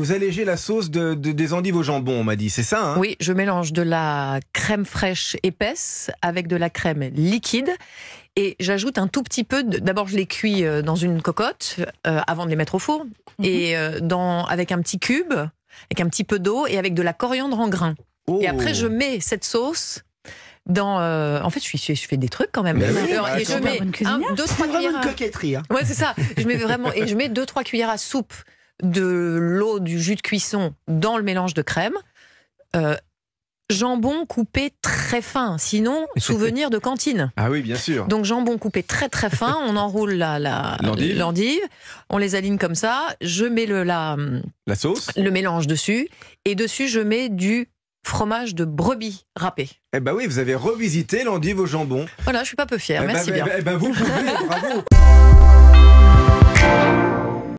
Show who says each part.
Speaker 1: Vous allégez la sauce de, des endives au jambons, on m'a dit, c'est ça hein Oui,
Speaker 2: je mélange de la crème fraîche épaisse avec de la crème liquide et j'ajoute un tout petit peu. D'abord, je les cuis euh, dans une cocotte euh, avant de les mettre au four mhm. et euh, dans, avec un petit cube, avec un petit peu d'eau et avec de la coriandre en grains.
Speaker 3: Et après, je oh. mets cette sauce
Speaker 2: dans. en fait, je, suis, je fais des trucs quand même. et je mets une coquetterie. Hein. c'est ça. je mets vraiment et je mets deux trois cuillères à soupe de l'eau du jus de cuisson dans le mélange de crème. Euh, jambon coupé très fin, sinon souvenir de cantine.
Speaker 4: Ah oui, bien sûr.
Speaker 2: Donc jambon coupé très très fin, on enroule la, l'endive. on les aligne comme ça, je mets le la, la sauce, le mélange dessus et dessus je mets du fromage de brebis râpé.
Speaker 1: Eh ben oui, vous avez revisité l'endive au jambon.
Speaker 3: Voilà, je suis pas peu fière, eh ben merci ben bien. Ben, eh ben vous pouvez, bravo.